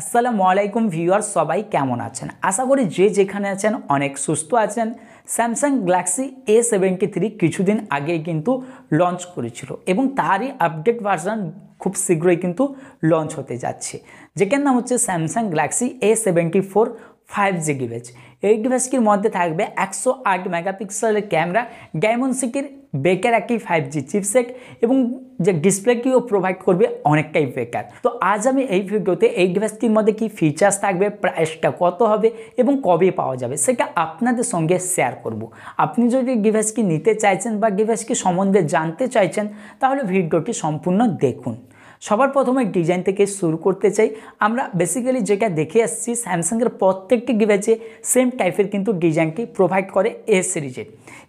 আসসালামু আলাইকুম ভিউয়ার সবাই কেমন আছেন আশা করি যে যেখানে আছেন অনেক সুস্থ আছেন Samsung Galaxy A seventy three কিছুদিন আগেই কিন্তু লঞ্চ করেছিল এবং তারই আপডেট ভার্সন খুব শীঘ্রই কিন্তু লঞ্চ হতে যাচ্ছে যেটার নাম হচ্ছে Samsung Galaxy A seventy four five G গিভেজ এই ডিভাইসটির মধ্যে থাকবে একশো আট মেগাপিক্সেলের ক্যামেরা সিকির বেকার একটি ফাইভ জি চিপসেক এবং যে ডিসপ্লেকেও প্রোভাইড করবে অনেকটাই বেকার তো আজ আমি এই ভিডিওতে এই ডিভাইসটির মধ্যে কি ফিচার্স থাকবে প্রাইসটা কত হবে এবং কবে পাওয়া যাবে সেটা আপনাদের সঙ্গে শেয়ার করব। আপনি যদি ডিভাইসটি নিতে চাইছেন বা ডিভাইসটি সম্বন্ধে জানতে চাইছেন তাহলে ভিডিওটি সম্পূর্ণ দেখুন সবার প্রথমে ডিজাইন থেকে শুরু করতে চাই আমরা বেসিক্যালি যেটা দেখে আসছি স্যামসাংয়ের প্রত্যেকটি ডিভাইসে সেম টাইপের কিন্তু ডিজাইনটি প্রোভাইড করে এ সিরিজের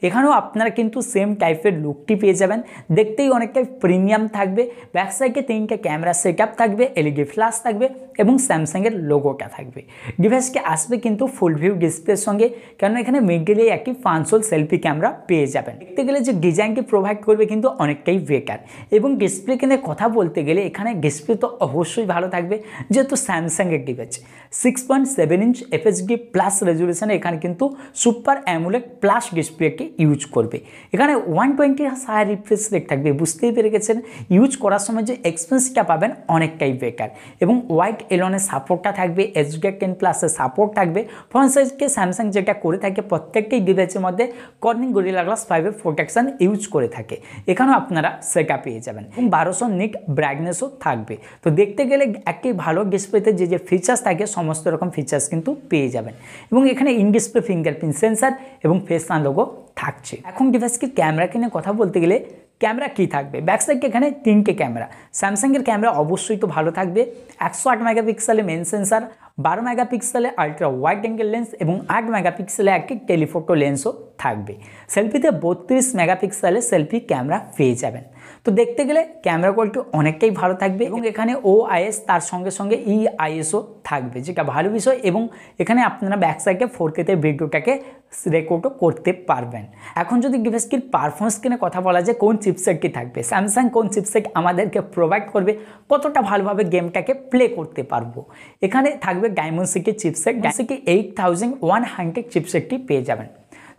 এখানেও আপনারা কিন্তু সেম টাইপের লুকটি পেয়ে যাবেন দেখতেই অনেকটাই প্রিমিয়াম থাকবে ব্যাকসাইডে তিনটা ক্যামেরা সেট আপ থাকবে এলইডি ফ্ল্যাশ e থাকবে এবং স্যামসাংয়ের লোগোটা থাকবে ডিভাইসকে আসবে কিন্তু ফুল ভিউ ডিসপ্লের সঙ্গে কেন এখানে মেডেলে একটি ফানসোল সেলফি ক্যামেরা পেয়ে যাবেন দেখতে গেলে যে ডিজাইনটি প্রোভাইড করবে কিন্তু অনেকটাই বেকার এবং ডিসপ্লে কিনে কথা বলতে গেলে এখানে ডিসপ্লে তো অবশ্যই ভালো থাকবে যেহেতু স্যামসাংয়ের device six point seven inch FSD plus রেজুলেশনে এখানে কিন্তু সুপার অ্যামুলেট প্লাস ডিসপ্লেকে ইউজ করবে এখানে one twenty higher refresh rate থাকবে বুঝতেই পেরে গেছেন ইউজ করার সময় যে এক্সপেন্সটা পাবেন অনেকটাই বেকার এবং হোয়াইট এলনের সাপোর্টটা থাকবে এসডি টেন প্লাসের সাপোর্ট থাকবে ফোন সাইজকে স্যামসাং যেটা করে থাকে প্রত্যেকটাই ডিভাইসের মধ্যে কর্নিং গরিলা গ্লাস ফাইভের প্রোটেকশান ইউজ করে থাকে এখানেও আপনারা সেটা পেয়ে যাবেন এবং বারোশো নিট ব্রাইটনেস ব্রাইটনেসও থাকবে তো দেখতে গেলে একটি ভালো ডিসপ্লেতে যে যে ফিচার্স থাকে সমস্ত রকম ফিচার্স কিন্তু পেয়ে যাবেন এবং এখানে ইন ডিসপ্লে ফিঙ্গারপ্রিন্ট সেন্সার এবং ফেস আনলোগো থাকছে এখন ডিভাইসটির ক্যামেরা কিনে কথা বলতে গেলে ক্যামেরা কি থাকবে ব্যাকসাইডকে এখানে তিনটে ক্যামেরা স্যামসাংয়ের ক্যামেরা অবশ্যই তো ভালো থাকবে একশো আট মেগাপিক্সেলে মেন সেন্সার বারো মেগাপিক্সেলে আলট্রা ওয়াইড অ্যাঙ্গেল লেন্স এবং আট মেগাপিক্সেলে একটি টেলিফোটো লেন্সও থাকবে সেলফিতে বত্রিশ মেগাপিক্সেলে সেলফি ক্যামেরা পেয়ে যাবেন তো দেখতে গেলে ক্যামেরা কোয়ালিটি অনেকটাই ভালো থাকবে এবং এখানে ও আইএস তার সঙ্গে সঙ্গে ই e আইএসও থাকবে যেটা ভালো বিষয় এবং এখানে আপনারা ব্যাকসাইডে সাইডে ফোর কেতে ভিডিওটাকে রেকর্ডও করতে পারবেন এখন যদি ডিভাইসটির পারফরমেন্স কিনে কথা বলা যায় কোন চিপসেটটি থাকবে স্যামসাং কোন চিপসেট আমাদেরকে প্রোভাইড করবে কতটা ভালোভাবে গেমটাকে প্লে করতে পারবো এখানে থাকবে Dimensity chipset Dimensity eight thousand one hundred চিপসেটটি পেয়ে যাবেন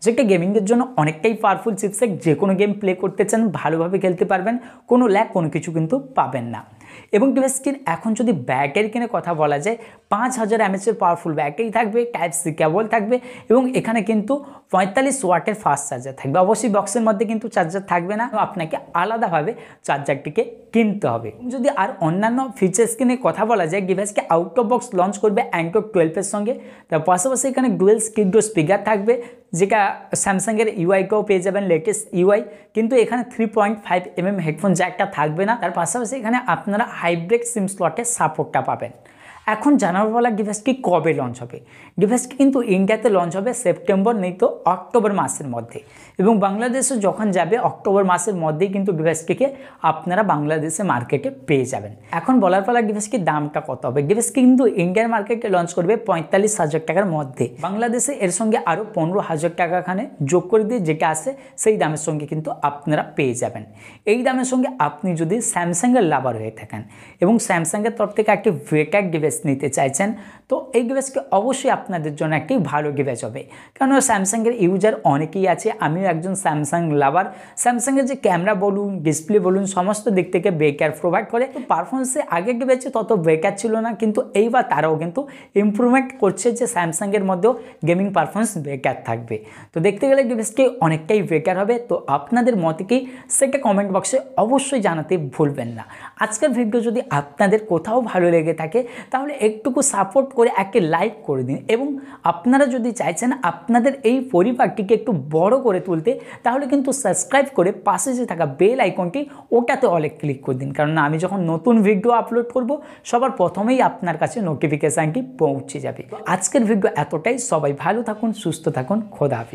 যেটা গেমিংয়ের জন্য অনেকটাই পাওয়ারফুল চিপসেট যে কোনো গেম প্লে করতে চান ভালোভাবে খেলতে পারবেন কোনো ল্যাক কোনো কিছু কিন্তু পাবেন না এবং ডিভাইসটির এখন যদি ব্যাটারি কিনে কথা বলা যায় পাঁচ হাজার এমএচের পাওয়ারফুল ব্যাটারি থাকবে টাইপ সি কেবল থাকবে এবং এখানে কিন্তু পঁয়তাল্লিশ ওয়াটের ফাস্ট চার্জার থাকবে অবশ্যই বক্সের মধ্যে কিন্তু চার্জার থাকবে না আপনাকে আলাদাভাবে চার্জারটিকে কিনতে হবে যদি আর অন্যান্য ফিচার্স কিনে কথা বলা যায় ডিভাইসকে আউট অফ বক্স লঞ্চ করবে অ্যান্ড্রয়েড টুয়েলভের সঙ্গে তার পাশাপাশি এখানে ডুয়েল স্কিডো স্পিকার থাকবে যেটা স্যামসাংয়ের ইউআইকেও পেয়ে যাবেন লেটেস্ট ইউআই কিন্তু এখানে three point five mm headphone জ্যাকটা থাকবে না তার পাশাপাশি এখানে আপনারা হাইব্রেড সিম স্লটের সাপোর্টটা পাবেন এখন জানারওয়ালা কি কবে লঞ্চ হবে ডিভাইসটি কিন্তু ইন্ডিয়াতে লঞ্চ হবে সেপ্টেম্বর নেই তো অক্টোবর মাসের মধ্যে এবং বাংলাদেশে যখন যাবে অক্টোবর মাসের মধ্যেই কিন্তু ডিভাইসটিকে আপনারা বাংলাদেশে মার্কেটে পেয়ে যাবেন এখন বলার পালা ডিভাইসটির দামটা কত হবে ডিভাইসটি কিন্তু ইন্ডিয়ান মার্কেটে লঞ্চ করবে পঁয়তাল্লিশ হাজার টাকার মধ্যে বাংলাদেশে এর সঙ্গে আরও পনেরো হাজার টাকাখানে যোগ করে দিয়ে যেটা আছে সেই দামের সঙ্গে কিন্তু আপনারা পেয়ে যাবেন এই দামের সঙ্গে আপনি যদি স্যামসাংয়ের লাভার হয়ে থাকেন এবং স্যামসাংয়ের তরফ থেকে একটি ভেটার ডিভাইস ডিভাইস নিতে চাইছেন তো এই ডিভাইসকে অবশ্যই আপনাদের জন্য একটি ভালো ডিভাইস হবে কারণ স্যামসাংয়ের ইউজার অনেকেই আছে আমিও একজন স্যামসাং লাভার স্যামসাংয়ের যে ক্যামেরা বলুন ডিসপ্লে বলুন সমস্ত দিক থেকে বেকার প্রোভাইড করে তো পারফরমেন্সে আগে ডিভাইসে তত ব্রেকার ছিল না কিন্তু এইবার তারাও কিন্তু ইম্প্রুভমেন্ট করছে যে স্যামসাংয়ের মধ্যেও গেমিং পারফরমেন্স বেকার থাকবে তো দেখতে গেলে ডিভাইসটি অনেকটাই বেকার হবে তো আপনাদের মতে কি সেটা কমেন্ট বক্সে অবশ্যই জানাতে ভুলবেন না আজকের ভিডিও যদি আপনাদের কোথাও ভালো লেগে থাকে তাহলে তাহলে একটুকু সাপোর্ট করে একে লাইক করে দিন এবং আপনারা যদি চাইছেন আপনাদের এই পরিবারটিকে একটু বড় করে তুলতে তাহলে কিন্তু সাবস্ক্রাইব করে পাশে যে থাকা বেল আইকনটি ওটাতে অলে ক্লিক করে দিন কারণ আমি যখন নতুন ভিডিও আপলোড করব সবার প্রথমেই আপনার কাছে নোটিফিকেশানটি পৌঁছে যাবে আজকের ভিডিও এতটাই সবাই ভালো থাকুন সুস্থ থাকুন খোদা হাফিজ